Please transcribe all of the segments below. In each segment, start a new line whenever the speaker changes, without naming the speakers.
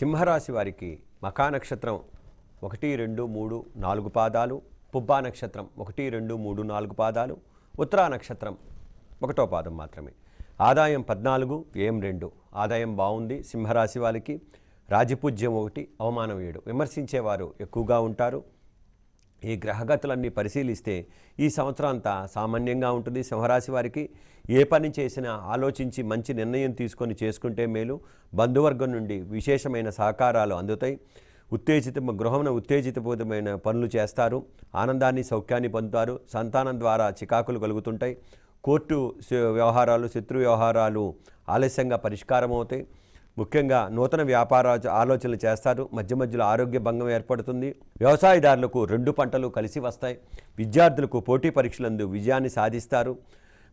సింహరాశి వారికి మకా నక్షత్రం ఒకటి రెండు మూడు నాలుగు పాదాలు పుబ్బా నక్షత్రం ఒకటి రెండు మూడు నాలుగు పాదాలు ఉత్తరా నక్షత్రం ఒకటో పాదం మాత్రమే ఆదాయం పద్నాలుగు ఏం రెండు ఆదాయం బాగుంది సింహరాశి వారికి రాజపూజ్యం ఒకటి అవమానం ఏడు విమర్శించేవారు ఎక్కువగా ఉంటారు ఈ గ్రహగతులన్నీ పరిశీలిస్తే ఈ సంవత్సరం అంతా సామాన్యంగా ఉంటుంది సింహరాశి వారికి ఏ పని చేసినా ఆలోచించి మంచి నిర్ణయం తీసుకొని చేసుకుంటే మేలు బంధువర్గం నుండి విశేషమైన సహకారాలు అందుతాయి ఉత్తేజిత గృహమున ఉత్తేజితపూతమైన పనులు చేస్తారు ఆనందాన్ని సౌఖ్యాన్ని పొందుతారు సంతానం ద్వారా చికాకులు కలుగుతుంటాయి కోర్టు వ్యవహారాలు శత్రు వ్యవహారాలు ఆలస్యంగా పరిష్కారం అవుతాయి ముఖ్యంగా నూతన వ్యాపార ఆలోచనలు చేస్తారు మధ్య మధ్యలో ఆరోగ్య భంగం ఏర్పడుతుంది వ్యవసాయదారులకు రెండు పంటలు కలిసి వస్తాయి విద్యార్థులకు పోటీ పరీక్షలందు విజయాన్ని సాధిస్తారు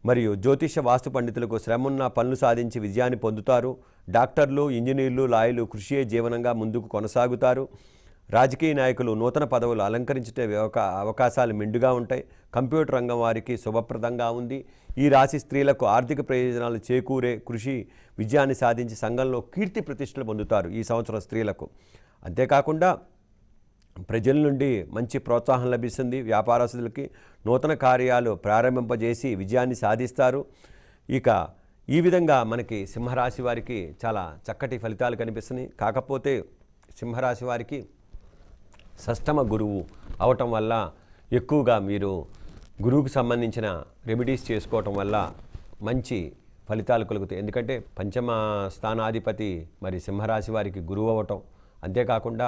మరియు జ్యోతిష వాస్తు పండితులకు శ్రమన్న పనులు సాధించి విజయాన్ని పొందుతారు డాక్టర్లు ఇంజనీర్లు లాయలు కృషియే జీవనంగా ముందుకు కొనసాగుతారు రాజకీయ నాయకులు నూతన పదవులు అలంకరించే అవకాశాలు మెండుగా ఉంటాయి కంప్యూటర్ రంగం వారికి శుభప్రదంగా ఉంది ఈ రాశి స్త్రీలకు ఆర్థిక ప్రయోజనాలు చేకూరే కృషి విజయాన్ని సాధించి సంఘంలో కీర్తి ప్రతిష్టలు పొందుతారు ఈ సంవత్సరం స్త్రీలకు అంతేకాకుండా ప్రజల నుండి మంచి ప్రోత్సాహం లభిస్తుంది వ్యాపారస్తులకి నూతన కార్యాలు ప్రారంభింపజేసి విజయాన్ని సాధిస్తారు ఇక ఈ విధంగా మనకి సింహరాశి వారికి చాలా చక్కటి ఫలితాలు కనిపిస్తున్నాయి కాకపోతే సింహరాశి వారికి సష్టమ గురువు అవటం వల్ల ఎక్కువగా మీరు గురువుకు సంబంధించిన రెమెడీస్ చేసుకోవటం వల్ల మంచి ఫలితాలు కలుగుతాయి ఎందుకంటే పంచమ స్థానాధిపతి మరి సింహరాశి వారికి గురువు అవటం అంతేకాకుండా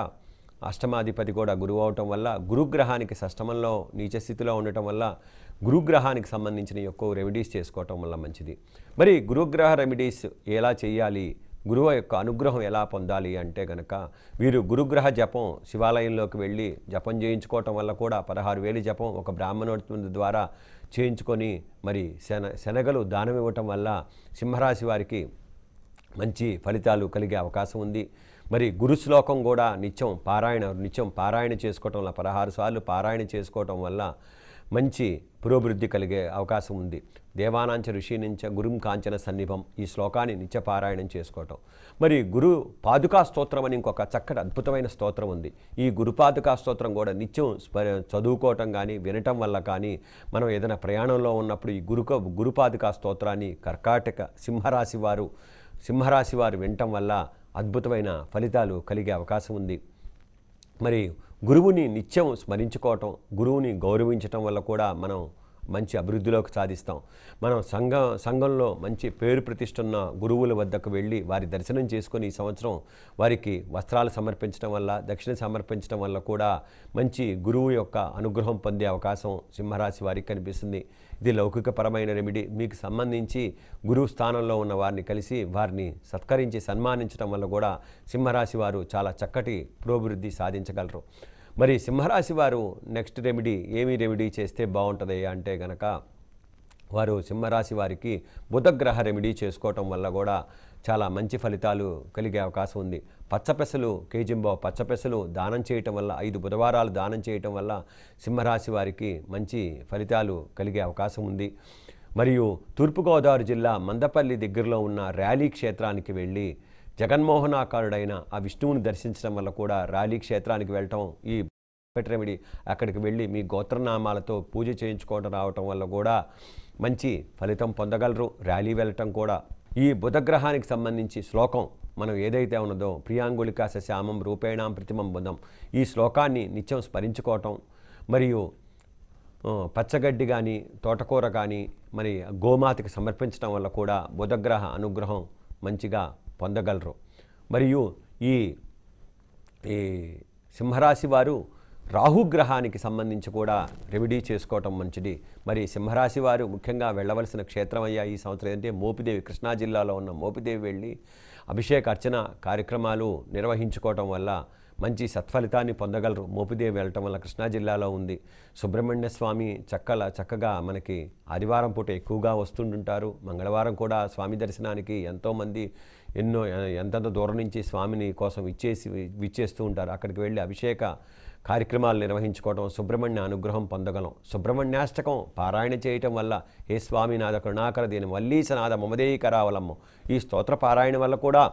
అష్టమాధిపతి కూడా గురువు అవటం వల్ల గురుగ్రహానికి సష్టమంలో నీచస్థితిలో ఉండటం వల్ల గురుగ్రహానికి సంబంధించిన ఎక్కువ రెమెడీస్ చేసుకోవటం వల్ల మంచిది మరి గురుగ్రహ రెమెడీస్ ఎలా చేయాలి గురువు యొక్క అనుగ్రహం ఎలా పొందాలి అంటే గనక వీరు గురుగ్రహ జపం శివాలయంలోకి వెళ్ళి జపం చేయించుకోవటం వల్ల కూడా పదహారు వేలు జపం ఒక బ్రాహ్మణోత్తముడి ద్వారా చేయించుకొని మరి శన శనగలు దానం ఇవ్వటం వల్ల సింహరాశి వారికి మంచి ఫలితాలు కలిగే అవకాశం ఉంది మరి గురు శ్లోకం కూడా నిత్యం పారాయణ నిత్యం పారాయణ చేసుకోవటం వల్ల పదహారు సార్లు పారాయణ చేసుకోవటం వల్ల మంచి పురోభివృద్ధి కలిగే అవకాశం ఉంది దేవానాంచ ఋషినించ గురుం కాంచన సన్నిభం ఈ శ్లోకాన్ని నిత్యపారాయణం చేసుకోవటం మరి గురు పాదుకా స్తోత్రం అని ఇంకొక చక్కటి అద్భుతమైన స్తోత్రం ఉంది ఈ గురు పాదుకా స్తోత్రం కూడా నిత్యం చదువుకోవటం కానీ వినటం వల్ల కానీ మనం ఏదైనా ప్రయాణంలో ఉన్నప్పుడు ఈ గురుక గురు పాదుకా స్తోత్రాన్ని కర్కాటక సింహరాశి వారు సింహరాశి వారు వినటం వల్ల అద్భుతమైన ఫలితాలు కలిగే అవకాశం ఉంది మరి గురువుని నిత్యం స్మరించుకోవటం గురువుని గౌరవించటం వల్ల కూడా మనం మంచి అభివృద్ధిలోకి సాధిస్తాం మనం సంఘ సంఘంలో మంచి పేరు ఉన్న గురువుల వద్దకు వెళ్ళి వారి దర్శనం చేసుకొని ఈ సంవత్సరం వారికి వస్త్రాలు సమర్పించడం వల్ల దక్షిణ సమర్పించడం వల్ల కూడా మంచి గురువు యొక్క అనుగ్రహం పొందే అవకాశం సింహరాశి వారికి కనిపిస్తుంది ఇది లౌకికపరమైన రెమిడి మీకు సంబంధించి గురువు స్థానంలో ఉన్న వారిని కలిసి వారిని సత్కరించి సన్మానించడం వల్ల కూడా సింహరాశి వారు చాలా చక్కటి పురోభివృద్ధి సాధించగలరు మరి సింహరాశి వారు నెక్స్ట్ రెమెడీ ఏమి రెమెడీ చేస్తే బాగుంటుంది అంటే గనక వారు సింహరాశి వారికి బుధగ్రహ రెమెడీ చేసుకోవటం వల్ల కూడా చాలా మంచి ఫలితాలు కలిగే అవకాశం ఉంది పచ్చపెసలు కేజింబావు పచ్చపెసలు దానం చేయటం వల్ల ఐదు బుధవారాలు దానం చేయటం వల్ల సింహరాశి వారికి మంచి ఫలితాలు కలిగే అవకాశం ఉంది మరియు తూర్పుగోదావరి జిల్లా మందపల్లి దగ్గరలో ఉన్న ర్యాలీ క్షేత్రానికి వెళ్ళి జగన్మోహనాకారుడైన ఆ విష్ణువుని దర్శించడం వల్ల కూడా ర్యాలీ క్షేత్రానికి వెళ్ళటం ఈ పెట్టరమిడి అక్కడికి వెళ్ళి మీ గోత్రనామాలతో పూజ చేయించుకోవడం రావటం వల్ల కూడా మంచి ఫలితం పొందగలరు ర్యాలీ వెళ్ళటం కూడా ఈ బుధగ్రహానికి సంబంధించి శ్లోకం మనం ఏదైతే ఉన్నదో ప్రియాంగులికా శ్యామం రూపేణాం ప్రతిమం బుధం ఈ శ్లోకాన్ని నిత్యం స్మరించుకోవటం మరియు పచ్చగడ్డి కానీ తోటకూర కానీ మరి గోమాతకి సమర్పించడం వల్ల కూడా బుధగ్రహ అనుగ్రహం మంచిగా పొందగలరు మరియు ఈ ఈ సింహరాశి వారు రాహుగ్రహానికి సంబంధించి కూడా రెమెడీ చేసుకోవటం మంచిది మరి సింహరాశి వారు ముఖ్యంగా వెళ్ళవలసిన క్షేత్రం అయ్యా ఈ సంవత్సరం ఏంటంటే మోపిదేవి కృష్ణా జిల్లాలో ఉన్న మోపిదేవి వెళ్ళి అభిషేక అర్చన కార్యక్రమాలు నిర్వహించుకోవటం వల్ల మంచి సత్ఫలితాన్ని పొందగలరు మోపిదేవి వెళ్ళటం వల్ల కృష్ణా జిల్లాలో ఉంది సుబ్రహ్మణ్య స్వామి చక్కల చక్కగా మనకి ఆదివారం పూట ఎక్కువగా వస్తుంటుంటారు మంగళవారం కూడా స్వామి దర్శనానికి ఎంతోమంది ఎన్నో ఎంతెంత దూరం నుంచి స్వామిని కోసం ఇచ్చేసి విచ్చేస్తూ ఉంటారు అక్కడికి వెళ్ళి అభిషేక కార్యక్రమాలు నిర్వహించుకోవడం సుబ్రహ్మణ్య అనుగ్రహం పొందగలం సుబ్రహ్మణ్యాష్టకం పారాయణ చేయటం వల్ల ఏ స్వామినాథ కరుణాకర దీని మమదేయి కరావలమ్మ ఈ స్తోత్ర పారాయణ వల్ల కూడా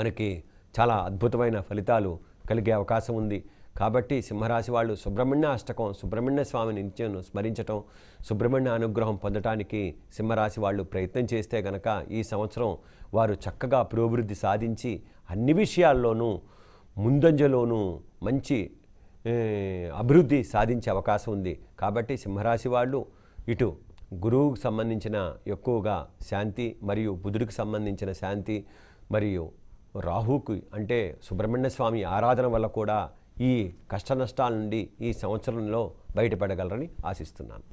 మనకి చాలా అద్భుతమైన ఫలితాలు కలిగే అవకాశం ఉంది కాబట్టి సింహరాశి వాళ్ళు సుబ్రహ్మణ్య అష్టకం సుబ్రహ్మణ్య స్వామిని నిత్యను స్మరించటం సుబ్రహ్మణ్య అనుగ్రహం పొందటానికి సింహరాశి వాళ్ళు ప్రయత్నం చేస్తే గనక ఈ సంవత్సరం వారు చక్కగా పురోభివృద్ధి సాధించి అన్ని విషయాల్లోనూ ముందంజలోనూ మంచి అభివృద్ధి సాధించే అవకాశం ఉంది కాబట్టి సింహరాశి వాళ్ళు ఇటు గురువుకు సంబంధించిన ఎక్కువగా శాంతి మరియు బుధుడికి సంబంధించిన శాంతి మరియు రాహుకు అంటే సుబ్రహ్మణ్య స్వామి ఆరాధన వల్ల కూడా ఈ కష్టనష్టాల నుండి ఈ సంవత్సరంలో బయటపడగలరని ఆశిస్తున్నాను